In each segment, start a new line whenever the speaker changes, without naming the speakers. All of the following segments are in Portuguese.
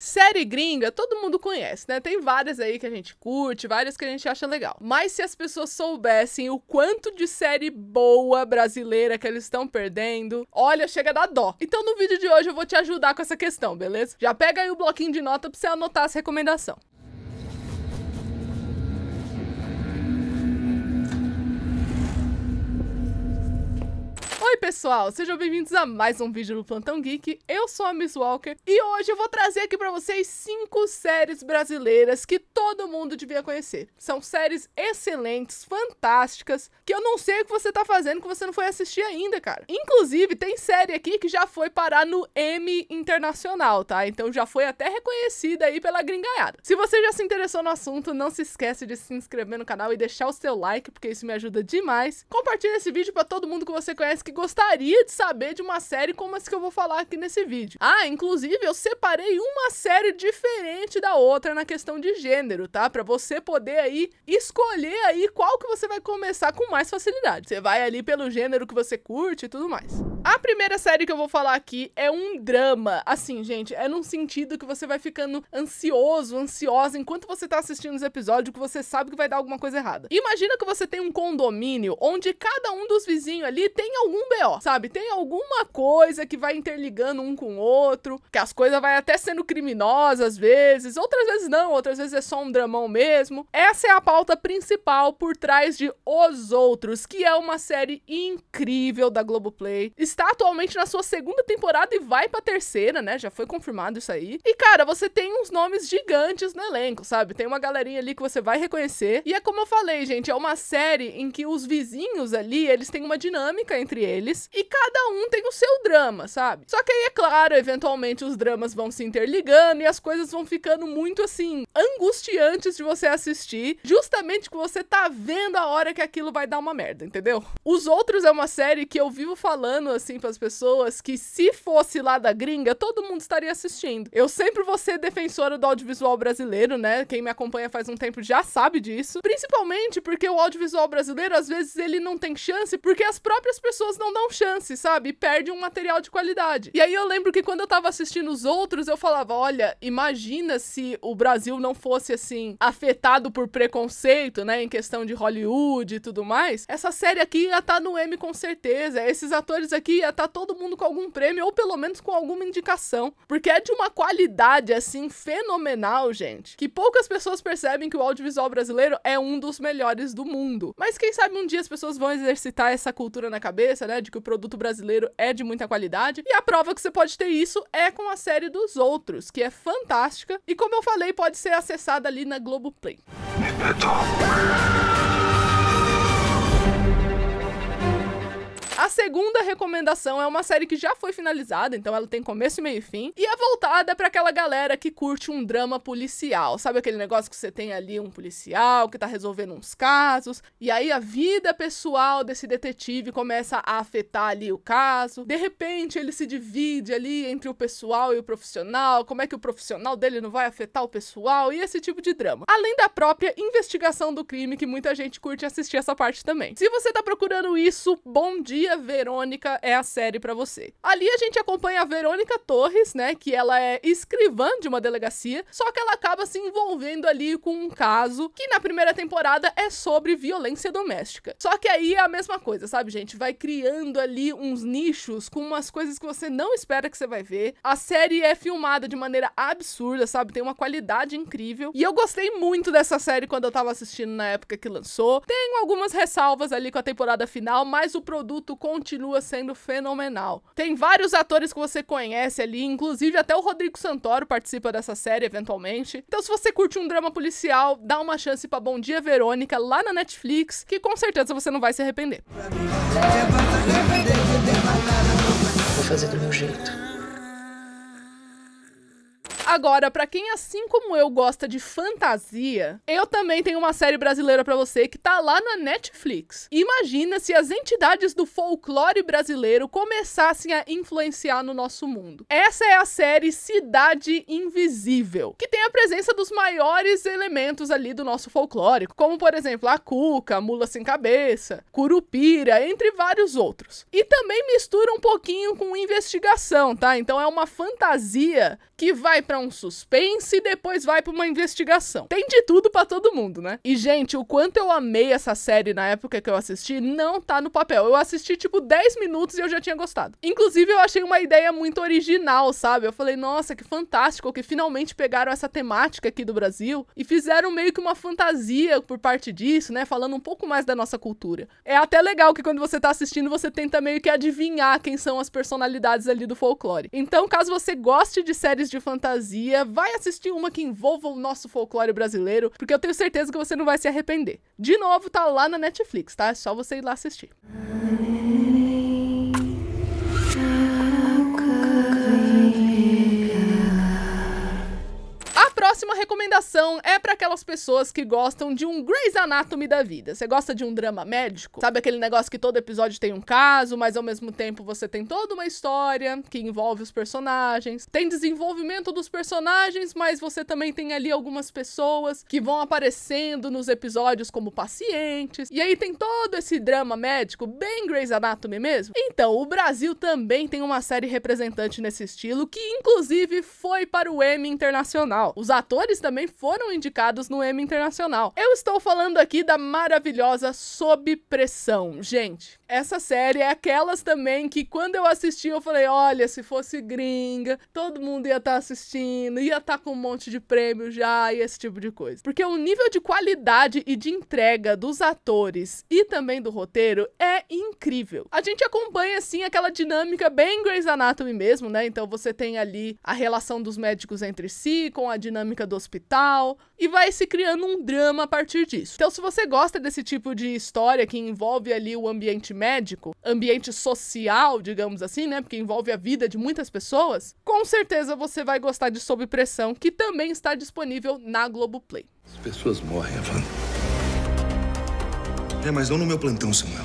Série gringa, todo mundo conhece, né? Tem várias aí que a gente curte, várias que a gente acha legal. Mas se as pessoas soubessem o quanto de série boa brasileira que eles estão perdendo, olha, chega da dó. Então no vídeo de hoje eu vou te ajudar com essa questão, beleza? Já pega aí o bloquinho de nota pra você anotar essa recomendação. pessoal, sejam bem-vindos a mais um vídeo do Plantão Geek. Eu sou a Miss Walker e hoje eu vou trazer aqui para vocês cinco séries brasileiras que todo mundo devia conhecer. São séries excelentes, fantásticas, que eu não sei o que você tá fazendo que você não foi assistir ainda, cara. Inclusive, tem série aqui que já foi parar no M Internacional, tá? Então já foi até reconhecida aí pela gringaiada. Se você já se interessou no assunto, não se esquece de se inscrever no canal e deixar o seu like, porque isso me ajuda demais. Compartilha esse vídeo para todo mundo que você conhece que gostou gostaria de saber de uma série como as que eu vou falar aqui nesse vídeo. Ah, inclusive eu separei uma série diferente da outra na questão de gênero, tá? Pra você poder aí escolher aí qual que você vai começar com mais facilidade. Você vai ali pelo gênero que você curte e tudo mais. A primeira série que eu vou falar aqui é um drama. Assim, gente, é num sentido que você vai ficando ansioso, ansiosa enquanto você tá assistindo os episódios que você sabe que vai dar alguma coisa errada. Imagina que você tem um condomínio onde cada um dos vizinhos ali tem algum BO BO, sabe? Tem alguma coisa que vai interligando um com o outro, que as coisas vai até sendo criminosas às vezes, outras vezes não, outras vezes é só um dramão mesmo. Essa é a pauta principal por trás de Os Outros, que é uma série incrível da Globoplay. Está atualmente na sua segunda temporada e vai pra terceira, né? Já foi confirmado isso aí. E, cara, você tem uns nomes gigantes no elenco, sabe? Tem uma galerinha ali que você vai reconhecer. E é como eu falei, gente, é uma série em que os vizinhos ali, eles têm uma dinâmica entre eles deles e cada um tem o seu drama, sabe? Só que aí é claro, eventualmente os dramas vão se interligando e as coisas vão ficando muito assim angustiantes de você assistir, justamente que você tá vendo a hora que aquilo vai dar uma merda, entendeu? Os outros é uma série que eu vivo falando assim para as pessoas que se fosse lá da gringa, todo mundo estaria assistindo. Eu sempre vou ser defensora do audiovisual brasileiro, né? Quem me acompanha faz um tempo já sabe disso. Principalmente porque o audiovisual brasileiro às vezes ele não tem chance porque as próprias pessoas não não chance, sabe? Perde um material de qualidade. E aí eu lembro que quando eu tava assistindo os outros, eu falava: olha, imagina se o Brasil não fosse assim, afetado por preconceito, né? Em questão de Hollywood e tudo mais. Essa série aqui ia estar tá no M com certeza. Esses atores aqui ia estar tá todo mundo com algum prêmio, ou pelo menos com alguma indicação. Porque é de uma qualidade assim fenomenal, gente, que poucas pessoas percebem que o audiovisual brasileiro é um dos melhores do mundo. Mas quem sabe um dia as pessoas vão exercitar essa cultura na cabeça, né? de que o produto brasileiro é de muita qualidade. E a prova que você pode ter isso é com a série dos outros, que é fantástica e, como eu falei, pode ser acessada ali na Globoplay. Play. A segunda recomendação é uma série que já foi finalizada, então ela tem começo, meio e fim, e é voltada para aquela galera que curte um drama policial. Sabe aquele negócio que você tem ali um policial que tá resolvendo uns casos, e aí a vida pessoal desse detetive começa a afetar ali o caso. De repente, ele se divide ali entre o pessoal e o profissional, como é que o profissional dele não vai afetar o pessoal e esse tipo de drama. Além da própria investigação do crime que muita gente curte assistir essa parte também. Se você tá procurando isso, bom dia Verônica é a série para você. Ali a gente acompanha a Verônica Torres, né, que ela é escrivã de uma delegacia, só que ela acaba se envolvendo ali com um caso que na primeira temporada é sobre violência doméstica. Só que aí é a mesma coisa, sabe, gente? Vai criando ali uns nichos com umas coisas que você não espera que você vai ver. A série é filmada de maneira absurda, sabe? Tem uma qualidade incrível. E eu gostei muito dessa série quando eu tava assistindo na época que lançou. Tenho algumas ressalvas ali com a temporada final, mas o produto continua sendo fenomenal. Tem vários atores que você conhece ali, inclusive até o Rodrigo Santoro participa dessa série eventualmente. Então, se você curte um drama policial, dá uma chance para Bom Dia Verônica lá na Netflix, que com certeza você não vai se arrepender. Vou fazer do meu jeito. Agora, para quem assim como eu gosta de fantasia, eu também tenho uma série brasileira para você que tá lá na Netflix. Imagina se as entidades do folclore brasileiro começassem a influenciar no nosso mundo. Essa é a série Cidade Invisível, que tem a presença dos maiores elementos ali do nosso folclore, como por exemplo a cuca, a mula sem cabeça, curupira, entre vários outros. E também mistura um pouquinho com investigação, tá? Então é uma fantasia que vai para um suspense e depois vai para uma investigação. Tem de tudo para todo mundo, né? E, gente, o quanto eu amei essa série na época que eu assisti não tá no papel. Eu assisti, tipo, 10 minutos e eu já tinha gostado. Inclusive, eu achei uma ideia muito original, sabe? Eu falei, nossa, que fantástico que finalmente pegaram essa temática aqui do Brasil e fizeram meio que uma fantasia por parte disso, né? Falando um pouco mais da nossa cultura. É até legal que quando você tá assistindo, você tenta meio que adivinhar quem são as personalidades ali do folclore. Então, caso você goste de séries de fantasia, fantasia, vai assistir uma que envolva o nosso folclore brasileiro, porque eu tenho certeza que você não vai se arrepender. De novo, tá lá na Netflix, tá? É só você ir lá assistir. aquelas pessoas que gostam de um Grey's Anatomy da vida. Você gosta de um drama médico? Sabe aquele negócio que todo episódio tem um caso, mas ao mesmo tempo você tem toda uma história que envolve os personagens. Tem desenvolvimento dos personagens, mas você também tem ali algumas pessoas que vão aparecendo nos episódios como pacientes. E aí tem todo esse drama médico, bem Grey's Anatomy mesmo. Então, o Brasil também tem uma série representante nesse estilo que inclusive foi para o Emmy Internacional. Os atores também foram indicados premiados no Emmy Internacional. Eu estou falando aqui da maravilhosa Sob Pressão. Gente, essa série é aquelas também que quando eu assisti eu falei, olha, se fosse gringa, todo mundo ia estar tá assistindo, ia estar tá com um monte de prêmio já e esse tipo de coisa. Porque o nível de qualidade e de entrega dos atores e também do roteiro é incrível. A gente acompanha assim aquela dinâmica bem Grey's Anatomy mesmo, né? Então você tem ali a relação dos médicos entre si, com a dinâmica do hospital e vai vai se criando um drama a partir disso. Então, se você gosta desse tipo de história que envolve ali o ambiente médico, ambiente social, digamos assim, né? Porque envolve a vida de muitas pessoas, com certeza você vai gostar de Sob Pressão, que também está disponível na Globoplay. As pessoas morrem, Evan. É, mas não no meu plantão, Samuel.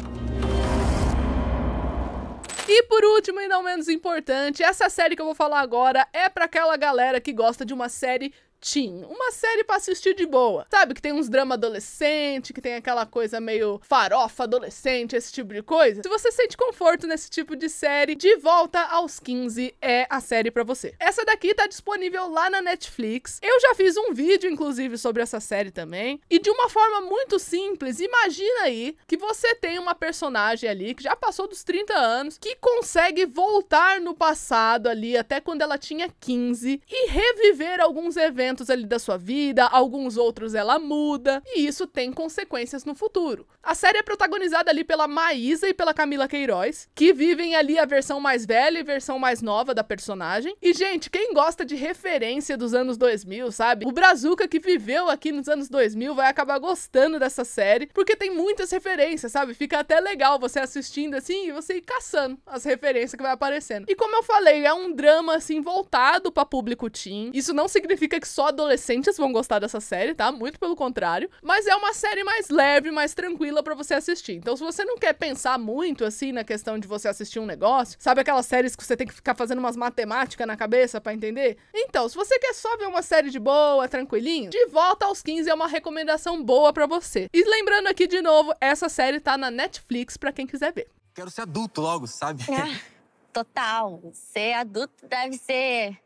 E por último, e não menos importante, essa série que eu vou falar agora é para aquela galera que gosta de uma série Teen, uma série para assistir de boa. Sabe que tem uns drama adolescente, que tem aquela coisa meio farofa adolescente, esse tipo de coisa. Se você sente conforto nesse tipo de série, De Volta aos 15 é a série para você. Essa daqui tá disponível lá na Netflix. Eu já fiz um vídeo inclusive sobre essa série também, e de uma forma muito simples, imagina aí que você tem uma personagem ali que já passou dos 30 anos, que consegue voltar no passado ali até quando ela tinha 15 e reviver alguns eventos momentos ali da sua vida, alguns outros ela muda, e isso tem consequências no futuro. A série é protagonizada ali pela Maísa e pela Camila Queiroz, que vivem ali a versão mais velha e versão mais nova da personagem. E, gente, quem gosta de referência dos anos 2000, sabe? O Brazuca que viveu aqui nos anos 2000 vai acabar gostando dessa série, porque tem muitas referências, sabe? Fica até legal você assistindo assim e você ir caçando as referências que vai aparecendo. E como eu falei, é um drama assim voltado para público teen. Isso não significa que só só adolescentes vão gostar dessa série, tá? Muito pelo contrário. Mas é uma série mais leve, mais tranquila para você assistir. Então, se você não quer pensar muito, assim, na questão de você assistir um negócio, sabe aquelas séries que você tem que ficar fazendo umas matemáticas na cabeça para entender? Então, se você quer só ver uma série de boa, tranquilinho, De Volta aos 15 é uma recomendação boa para você. E lembrando aqui de novo, essa série tá na Netflix para quem quiser ver. Quero ser adulto logo, sabe? É, total. Ser adulto deve ser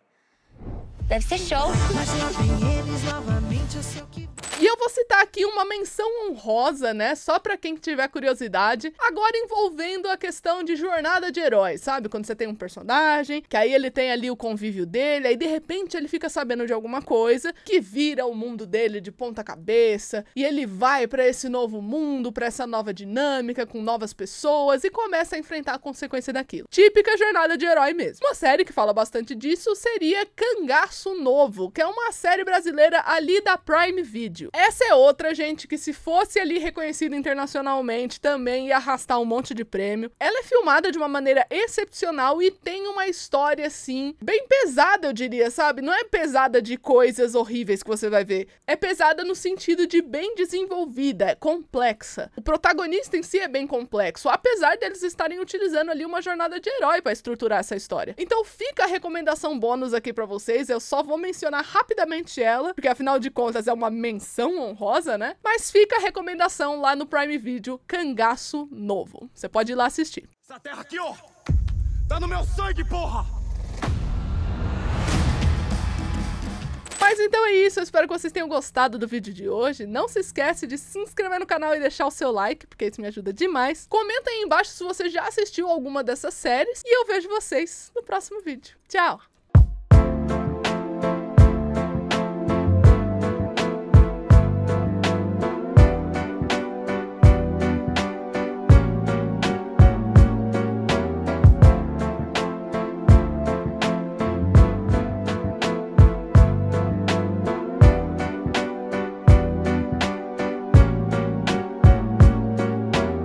Deve ser show. Mas lá vem eles novamente, eu sei o que... E eu vou citar aqui uma menção honrosa, né? Só para quem tiver curiosidade. Agora envolvendo a questão de jornada de heróis, sabe? Quando você tem um personagem, que aí ele tem ali o convívio dele, aí de repente ele fica sabendo de alguma coisa que vira o mundo dele de ponta cabeça, e ele vai para esse novo mundo, para essa nova dinâmica com novas pessoas e começa a enfrentar a consequência daquilo. Típica jornada de herói mesmo. Uma série que fala bastante disso seria Cangaço Novo, que é uma série brasileira ali da Prime Video. Essa é outra, gente, que se fosse ali reconhecida internacionalmente também ia arrastar um monte de prêmio. Ela é filmada de uma maneira excepcional e tem uma história, assim, bem pesada, eu diria, sabe? Não é pesada de coisas horríveis que você vai ver. É pesada no sentido de bem desenvolvida, é complexa. O protagonista em si é bem complexo, apesar deles estarem utilizando ali uma jornada de herói para estruturar essa história. Então fica a recomendação bônus aqui para vocês, eu só vou mencionar rapidamente ela, porque afinal de contas é uma mensagem menção honrosa, né? Mas fica a recomendação lá no Prime Video, Cangaço Novo. Você pode ir lá assistir. Essa terra aqui, ó, tá no meu sangue, porra! Mas então é isso, eu espero que vocês tenham gostado do vídeo de hoje. Não se esquece de se inscrever no canal e deixar o seu like, porque isso me ajuda demais. Comenta aí embaixo se você já assistiu alguma dessas séries e eu vejo vocês no próximo vídeo. Tchau!